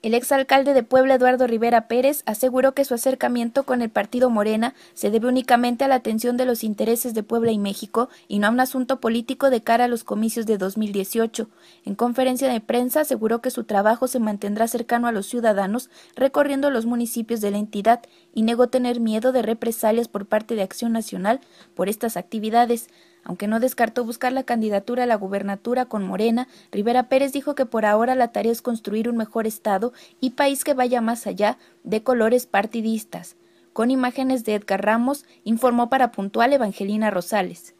El exalcalde de Puebla Eduardo Rivera Pérez aseguró que su acercamiento con el partido Morena se debe únicamente a la atención de los intereses de Puebla y México y no a un asunto político de cara a los comicios de 2018. En conferencia de prensa aseguró que su trabajo se mantendrá cercano a los ciudadanos recorriendo los municipios de la entidad y negó tener miedo de represalias por parte de Acción Nacional por estas actividades. Aunque no descartó buscar la candidatura a la gubernatura con Morena, Rivera Pérez dijo que por ahora la tarea es construir un mejor Estado y país que vaya más allá de colores partidistas. Con imágenes de Edgar Ramos, informó para Puntual Evangelina Rosales.